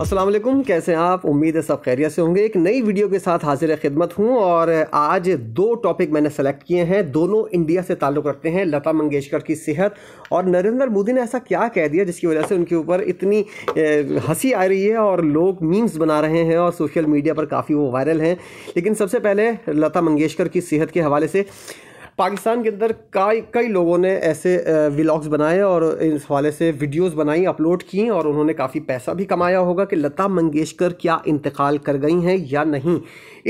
वालेकुम कैसे हैं आप उम्मीद है सब खैरियत से होंगे एक नई वीडियो के साथ हाजिर खिदमत हूं और आज दो टॉपिक मैंने सेलेक्ट किए हैं दोनों इंडिया से ताल्लुक़ रखते हैं लता मंगेशकर की सेहत और नरेंद्र मोदी ने ऐसा क्या कह दिया जिसकी वजह से उनके ऊपर इतनी हंसी आ रही है और लोग मीम्स बना रहे हैं और सोशल मीडिया पर काफ़ी वो वायरल हैं लेकिन सबसे पहले लता मंगेशकर की सेहत के हवाले से पाकिस्तान के अंदर कई कई लोगों ने ऐसे व्लॉग्स बनाए और इस हवाले से वीडियोस बनाई अपलोड की और उन्होंने काफ़ी पैसा भी कमाया होगा कि लता मंगेशकर क्या इंतकाल कर गई हैं या नहीं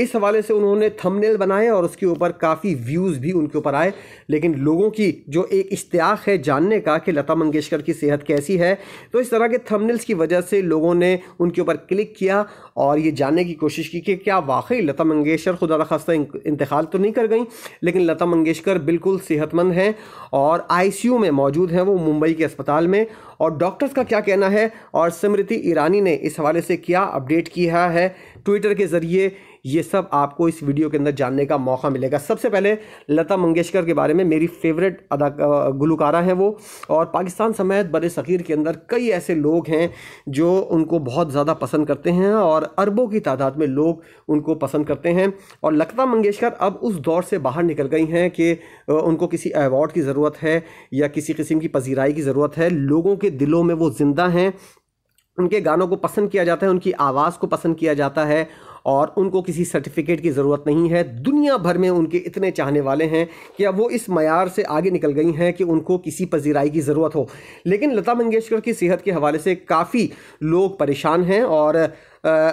इस हवाले से उन्होंने थंबनेल बनाए और उसके ऊपर काफ़ी व्यूज़ भी उनके ऊपर आए लेकिन लोगों की जो एक इश्तियाक है जानने का कि लता मंगेशकर की सेहत कैसी है तो इस तरह के थंबनेल्स की वजह से लोगों ने उनके ऊपर क्लिक किया और ये जानने की कोशिश की कि क्या वाकई लता मंगेशकर खुदा खास्ता इंतकाल तो नहीं कर गई लेकिन लता मंगेश मंगेशकर बिल्कुल सेहतमंद हैं और आईसीयू में मौजूद हैं वो मुंबई के अस्पताल में और डॉक्टर्स का क्या कहना है और स्मृति ईरानी ने इस हवाले से क्या अपडेट किया है ट्विटर के ज़रिए ये सब आपको इस वीडियो के अंदर जानने का मौका मिलेगा सबसे पहले लता मंगेशकर के बारे में मेरी फेवरेट अदा गुलकारा हैं वो और पाकिस्तान समेत बर सग़ीर के अंदर कई ऐसे लोग हैं जो उनको बहुत ज़्यादा पसंद करते हैं और अरबों की तादाद में लोग उनको पसंद करते हैं और लता मंगेशकर अब उस दौर से बाहर निकल गई हैं कि उनको किसी अवार्ड की ज़रूरत है या किसी किस्म की पजीराई की ज़रूरत है लोगों के दिलों में वो ज़िंदा हैं उनके गानों को पसंद किया जाता है उनकी आवाज़ को पसंद किया जाता है और उनको किसी सर्टिफिकेट की ज़रूरत नहीं है दुनिया भर में उनके इतने चाहने वाले हैं कि अब वो इस मैार से आगे निकल गई हैं कि उनको किसी पजीराई की ज़रूरत हो लेकिन लता मंगेशकर की सेहत के हवाले से काफ़ी लोग परेशान हैं और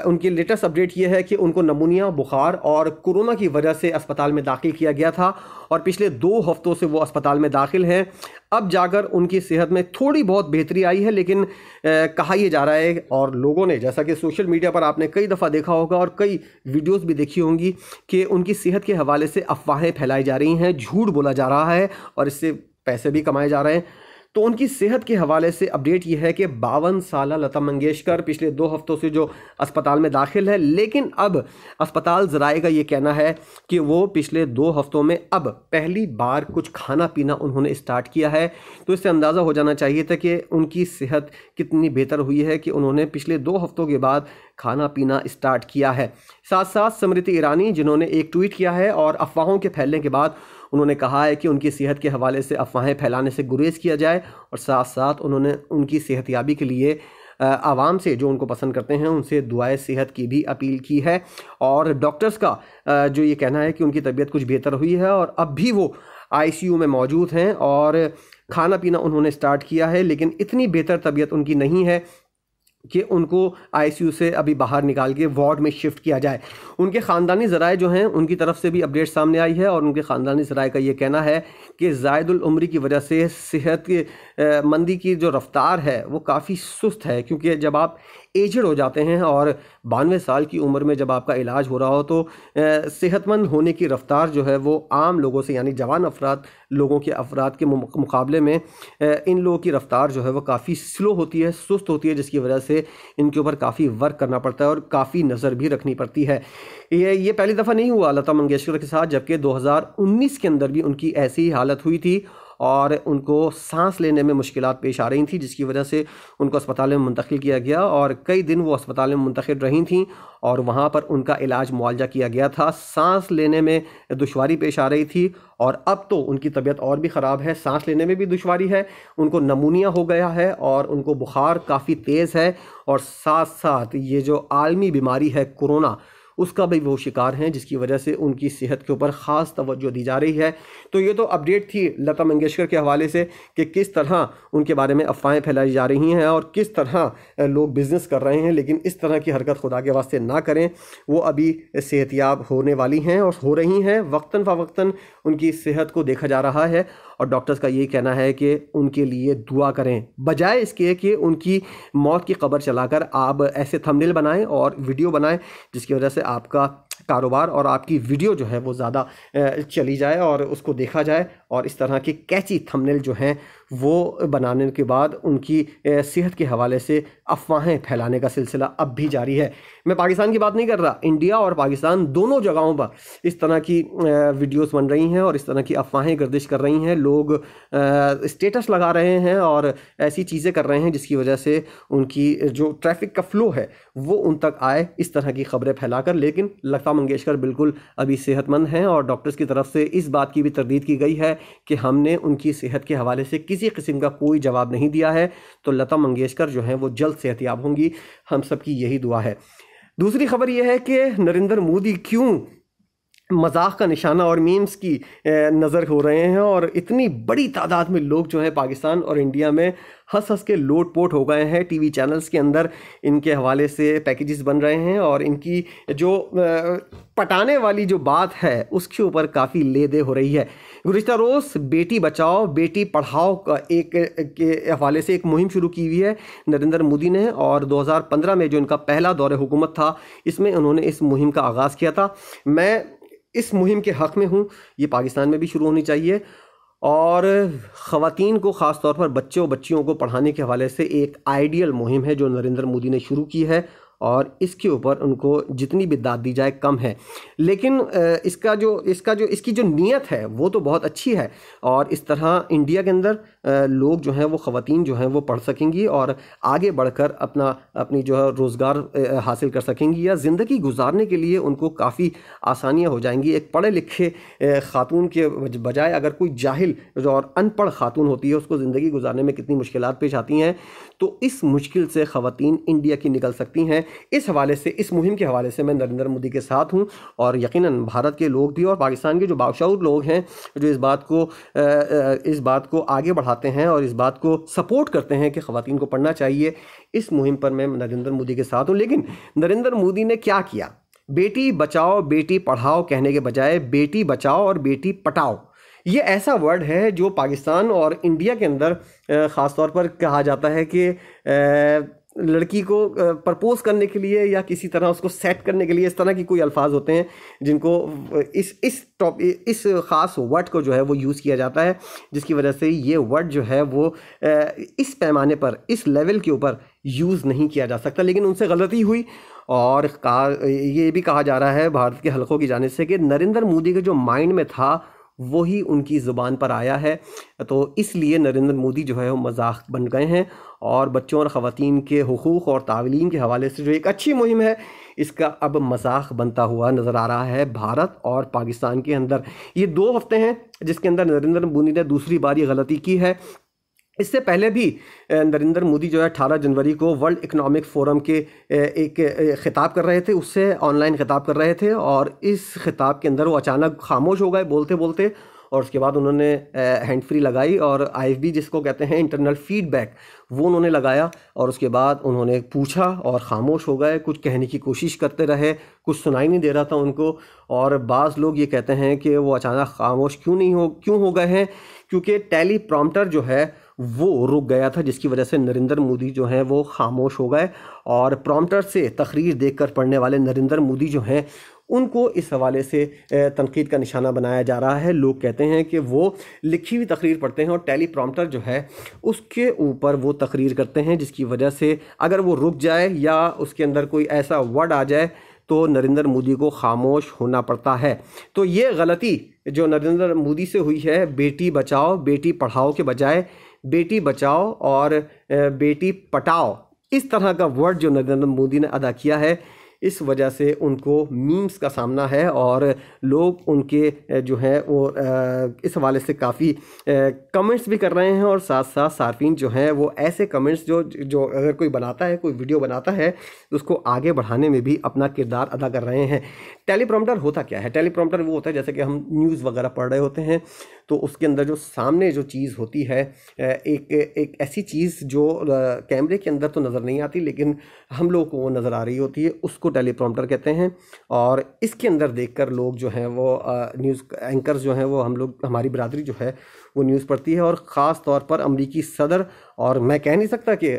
उनकी लेटेस्ट अपडेट ये है कि उनको नमूनिया बुखार और कोरोना की वजह से अस्पताल में दाखिल किया गया था और पिछले दो हफ्तों से वो अस्पताल में दाखिल हैं अब जाकर उनकी सेहत में थोड़ी बहुत बेहतरी आई है लेकिन कहा यह जा रहा है और लोगों ने जैसा कि सोशल मीडिया पर आपने कई दफ़ा देखा होगा और कई वीडियोस भी देखी होंगी कि उनकी सेहत के हवाले से अफवाहें फैलाई जा रही हैं झूठ बोला जा रहा है और इससे पैसे भी कमाए जा रहे हैं तो उनकी सेहत के हवाले से अपडेट यह है कि बावन साल लता मंगेशकर पिछले दो हफ्तों से जो अस्पताल में दाखिल है लेकिन अब अस्पताल जराए का ये कहना है कि वो पिछले दो हफ्तों में अब पहली बार कुछ खाना पीना उन्होंने स्टार्ट किया है तो इससे अंदाज़ा हो जाना चाहिए था कि उनकी सेहत कितनी बेहतर हुई है कि उन्होंने पिछले दो हफ्तों के बाद खाना पीना स्टार्ट किया है साथ साथ स्मृति ईरानी जिन्होंने एक ट्वीट किया है और अफवाहों के फैलने के बाद उन्होंने कहा है कि उनकी सेहत के हवाले से अफवाहें फैलाने से गुरेज किया जाए और साथ साथ उन्होंने उनकी सेहत याबी के लिए आवाम से जो उनको पसंद करते हैं उनसे दुआए सेहत की भी अपील की है और डॉक्टर्स का जो ये कहना है कि उनकी तबीयत कुछ बेहतर हुई है और अब भी वो आईसीयू में मौजूद हैं और खाना पीना उन्होंने स्टार्ट किया है लेकिन इतनी बेहतर तबीयत उनकी नहीं है कि उनको आईसीयू से अभी बाहर निकाल के वार्ड में शिफ्ट किया जाए उनके ख़ानदानी ज़राए जो हैं उनकी तरफ से भी अपडेट सामने आई है और उनके ख़ानदानी ज़राए का ये कहना है कि जायदुल की वजह से सेहत की मंदी की जो रफ्तार है वो काफ़ी सुस्त है क्योंकि जब आप एजड हो जाते हैं और बानवे साल की उम्र में जब आपका इलाज हो रहा हो तो सेहतमंद होने की रफ्तार जो है वो आम लोगों से यानी जवान अफराद लोगों के अफराद के मुकाबले में इन लोगों की रफ्तार जो है वो काफ़ी स्लो होती है सुस्त होती है जिसकी वजह से इनके ऊपर काफ़ी वर्क करना पड़ता है और काफ़ी नज़र भी रखनी पड़ती है ये ये पहली दफ़ा नहीं हुआ लता मंगेशकर के साथ जबकि दो के अंदर भी उनकी ऐसी ही हालत हुई थी और उनको सांस लेने में मुश्किल पेश आ रही थी जिसकी वजह से उनको अस्पताल में मुंतकिल किया गया और कई दिन वो अस्पताल में मुंतकिल रही थी और वहाँ पर उनका इलाज मुआवजा किया गया था सांस लेने में दुशारी पेश आ रही थी और अब तो उनकी तबीयत और भी ख़राब है सांस लेने में भी दुशारी है उनको नमूनिया हो गया है और उनको बुखार काफ़ी तेज़ है और साथ साथ ये जो आलमी बीमारी है कोरोना उसका भी वो शिकार हैं जिसकी वजह से उनकी सेहत के ऊपर ख़ास तवज्जो दी जा रही है तो ये तो अपडेट थी लता मंगेशकर के हवाले से कि किस तरह उनके बारे में अफवाहें फैलाई जा रही हैं और किस तरह लोग बिज़नेस कर रहे हैं लेकिन इस तरह की हरकत खुदा के वास्ते ना करें वो अभी सेहतियाब होने वाली हैं और हो रही हैं वक्ता फ़वक्ता उनकी सेहत को देखा जा रहा है और डॉक्टर्स का ये कहना है कि उनके लिए दुआ करें बजाय इसके कि उनकी मौत की खबर चलाकर आप ऐसे थंबनेल बनाएं और वीडियो बनाएं जिसकी वजह से आपका कारोबार और आपकी वीडियो जो है वो ज़्यादा चली जाए और उसको देखा जाए और इस तरह के कैची थंबनेल जो हैं वो बनाने के बाद उनकी सेहत के हवाले से अफवाहें फैलाने का सिलसिला अब भी जारी है मैं पाकिस्तान की बात नहीं कर रहा इंडिया और पाकिस्तान दोनों जगहों पर इस तरह की वीडियोस बन रही हैं और इस तरह की अफवाहें गर्दिश कर रही हैं लोग स्टेटस लगा रहे हैं और ऐसी चीज़ें कर रहे हैं जिसकी वजह से उनकी जो ट्रैफिक का फ़्लो है वो उन तक आए इस तरह की खबरें फैलाकर लेकिन लता मंगेशकर बिल्कुल अभी सेहतमंद हैं और डॉक्टर्स की तरफ से इस बात की भी तरदीद की गई है कि हमने उनकी सेहत के हवाले से किसी किसी किस्म का कोई जवाब नहीं दिया है तो लता मंगेशकर जो हैं वो जल्द सेहतियाब होंगी हम सबकी यही दुआ है दूसरी खबर यह है कि नरेंद्र मोदी क्यों मजाक का निशाना और मीम्स की नज़र हो रहे हैं और इतनी बड़ी तादाद में लोग जो है पाकिस्तान और इंडिया में हंस हंस के लोट पोट हो गए हैं टीवी चैनल्स के अंदर इनके हवाले से पैकेजेस बन रहे हैं और इनकी जो पटाने वाली जो बात है उसके ऊपर काफ़ी लेदे हो रही है गुज्त रोज़ बेटी बचाओ बेटी पढ़ाओ का एक के हवाले से एक मुहिम शुरू की हुई है नरेंद्र मोदी ने और 2015 में जो इनका पहला दौर हुकूमत था इसमें उन्होंने इस मुहिम का आगाज़ किया था मैं इस मुहिम के हक़ में हूँ ये पाकिस्तान में भी शुरू होनी चाहिए और ख़वान को ख़ास तौर पर बच्चों बच्चियों को पढ़ाने के हवाले से एक आइडियल मुहिम है जो नरेंद्र मोदी ने शुरू की है और इसके ऊपर उनको जितनी भी दाद दी जाए कम है लेकिन इसका जो इसका जो इसकी जो नीयत है वो तो बहुत अच्छी है और इस तरह इंडिया के अंदर लोग जो हैं वो ख़वान जो हैं वो पढ़ सकेंगी और आगे बढ़कर अपना अपनी जो है रोज़गार हासिल कर सकेंगी या ज़िंदगी गुजारने के लिए उनको काफ़ी आसानियाँ हो जाएंगी एक पढ़े लिखे ख़ातून के बजाय अगर कोई जाहिल और अनपढ़ ख़ातून होती है उसको ज़िंदगी गुजारने में कितनी मुश्किल पेश आती हैं तो इस मुश्किल से ख़वान इंडिया की निकल सकती हैं इस हवाले से इस मुहिम के हवाले से मैं नरेंद्र मोदी के साथ हूँ और यकीन भारत के लोग भी और पाकिस्तान के जो बाशाऊर लोग हैं जो इस बात को इस बात को आगे बढ़ा उठाते हैं और इस बात को सपोर्ट करते हैं कि ख़वान को पढ़ना चाहिए इस मुहिम पर मैं नरेंद्र मोदी के साथ हूँ लेकिन नरेंद्र मोदी ने क्या किया बेटी बचाओ बेटी पढ़ाओ कहने के बजाय बेटी बचाओ और बेटी पटाओ ये ऐसा वर्ड है जो पाकिस्तान और इंडिया के अंदर ख़ास तौर पर कहा जाता है कि लड़की को प्रपोज करने के लिए या किसी तरह उसको सेट करने के लिए इस तरह की कोई अल्फाज होते हैं जिनको इस इस टॉप इस ख़ास वर्ड को जो है वो यूज़ किया जाता है जिसकी वजह से ये वर्ड जो है वो इस पैमाने पर इस लेवल के ऊपर यूज़ नहीं किया जा सकता लेकिन उनसे गलती हुई और कहा ये भी कहा जा रहा है भारत के हलकों की जाने से कि नरेंद्र मोदी के जो माइंड में था वही उनकी ज़ुबान पर आया है तो इसलिए नरेंद्र मोदी जो है वो मजाक बन गए हैं और बच्चों और ख़वान के हकूक़ और तालीम के हवाले से जो एक अच्छी मुहिम है इसका अब मजाक बनता हुआ नज़र आ रहा है भारत और पाकिस्तान के अंदर ये दो हफ्ते हैं जिसके अंदर नरेंद्र मोदी ने दूसरी बार ये गलती की है इससे पहले भी नरेंद्र मोदी जो है अठारह जनवरी को वर्ल्ड इकोनॉमिक फोरम के एक ख़िताब कर रहे थे उससे ऑनलाइन ख़िताब कर रहे थे और इस ख़िताब के अंदर वो अचानक खामोश हो गए बोलते बोलते और उसके बाद उन्होंने हैंड फ्री लगाई और आई जिसको कहते हैं इंटरनल फीडबैक वो उन्होंने लगाया और उसके बाद उन्होंने पूछा और ख़ामोश हो गए कुछ कहने की कोशिश करते रहे कुछ सुनाई नहीं दे रहा था उनको और बाज़ लोग ये कहते हैं कि वो अचानक खामोश क्यों नहीं हो क्यों हो गए हैं क्योंकि टेली प्रॉम्प्टर जो है वो रुक गया था जिसकी वजह से नरेंद्र मोदी जो हैं वो खामोश हो गए और प्रॉम्प्टर से तकरीर देखकर पढ़ने वाले नरेंद्र मोदी जो हैं उनको इस हवाले से तनकीद का निशाना बनाया जा रहा है लोग कहते हैं कि वो लिखी हुई तकरीर पढ़ते हैं और टेली प्रॉम्प्टर जो है उसके ऊपर वो तकरीर करते हैं जिसकी वजह से अगर वो रुक जाए या उसके अंदर कोई ऐसा वर्ड आ जाए तो नरेंद्र मोदी को खामोश होना पड़ता है तो ये गलती जो नरेंद्र मोदी से हुई है बेटी बचाओ बेटी पढ़ाओ के बजाय बेटी बचाओ और बेटी पटाओ इस तरह का वर्ड जो नरेंद्र मोदी ने अदा किया है इस वजह से उनको मीम्स का सामना है और लोग उनके जो है वो इस हवाले से काफ़ी कमेंट्स भी कर रहे हैं और साथ साथ सार्फिन जो हैं वो ऐसे कमेंट्स जो जो अगर कोई बनाता है कोई वीडियो बनाता है तो उसको आगे बढ़ाने में भी अपना किरदार अदा कर रहे हैं टेलीप्रोमटर होता क्या है टेलीप्रोमटर वो होता है जैसे कि हम न्यूज़ वगैरह पढ़ रहे होते हैं तो उसके अंदर जो सामने जो चीज़ होती है एक एक ऐसी चीज़ जो कैमरे के अंदर तो नज़र नहीं आती लेकिन हम लोग को वो नज़र आ रही होती है उसको टेलीप्रॉम्प्टर कहते हैं और इसके अंदर देखकर लोग जो हैं वो न्यूज़ एंकर्स जो हैं वो हम लोग हमारी बरदरी जो है वो न्यूज़ पढ़ती है और ख़ास तौर पर अमरीकी सदर और मैं कह नहीं सकता कि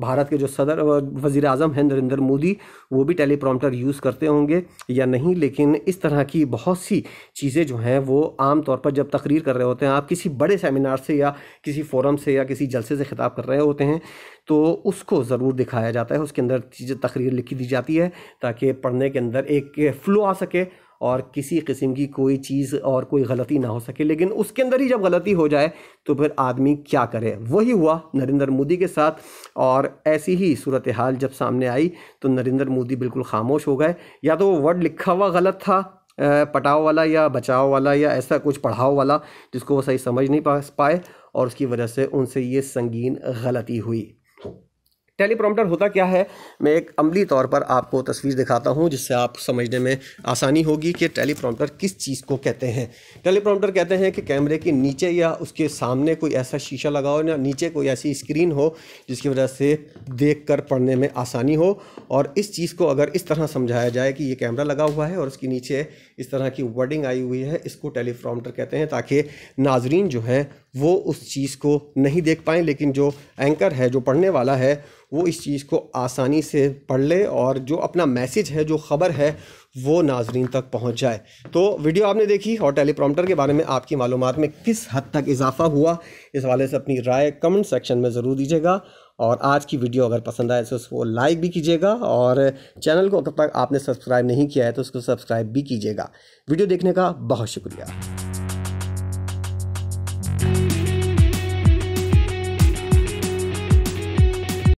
भारत के जो सदर वज़ी अजम हैं नरेंद्र मोदी वो भी टेली यूज़ करते होंगे या नहीं लेकिन इस तरह की बहुत सी चीज़ें जो हैं वो आम तौर पर जब तकरीर कर रहे होते हैं आप किसी बड़े सेमिनार से या किसी फोरम से या किसी जलसे से खिताब कर रहे होते हैं तो उसको ज़रूर दिखाया जाता है उसके अंदर चीज़ें तकरीर लिखी दी जाती है ताकि पढ़ने के अंदर एक फ़्लो आ सके और किसी किस्म की कोई चीज़ और कोई गलती ना हो सके लेकिन उसके अंदर ही जब गलती हो जाए तो फिर आदमी क्या करे वही हुआ नरेंद्र मोदी के साथ और ऐसी ही सूरत हाल जब सामने आई तो नरेंद्र मोदी बिल्कुल खामोश हो गए या तो वो वर्ड लिखा हुआ गलत था पटाओ वाला या बचाओ वाला या ऐसा कुछ पढ़ाओ वाला जिसको वो सही समझ नहीं पा पाए और उसकी वजह से उनसे ये संगीन गलती हुई टेलीप्रॉम्प्टर होता क्या है मैं एक अमली तौर पर आपको तस्वीर दिखाता हूँ जिससे आप समझने में आसानी होगी कि टेलीप्रॉम्प्टर किस चीज़ को कहते हैं टेलीप्रॉम्प्टर कहते हैं कि कैमरे के नीचे या उसके सामने कोई ऐसा शीशा लगा हो या नीचे कोई ऐसी स्क्रीन हो जिसकी वजह से देख कर पढ़ने में आसानी हो और इस चीज़ को अगर इस तरह समझाया जाए कि ये कैमरा लगा हुआ है और उसके नीचे इस तरह की वर्डिंग आई हुई है इसको टेलीप्रॉम्प्टर कहते हैं ताकि नाजरीन जो है वो उस चीज़ को नहीं देख पाएँ लेकिन जो एंकर है जो पढ़ने वाला है वो इस चीज़ को आसानी से पढ़ ले और जो अपना मैसेज है जो ख़बर है वो नाजरीन तक पहुंच जाए तो वीडियो आपने देखी और टेलीप्रॉम्प्टर के बारे में आपकी मालूम में किस हद तक इजाफा हुआ इस वाले से अपनी राय कमेंट सेक्शन में ज़रूर दीजिएगा और आज की वीडियो अगर पसंद आए तो उसको लाइक भी कीजिएगा और चैनल को अगर तक आपने सब्सक्राइब नहीं किया है तो उसको सब्सक्राइब भी कीजिएगा वीडियो देखने का बहुत शुक्रिया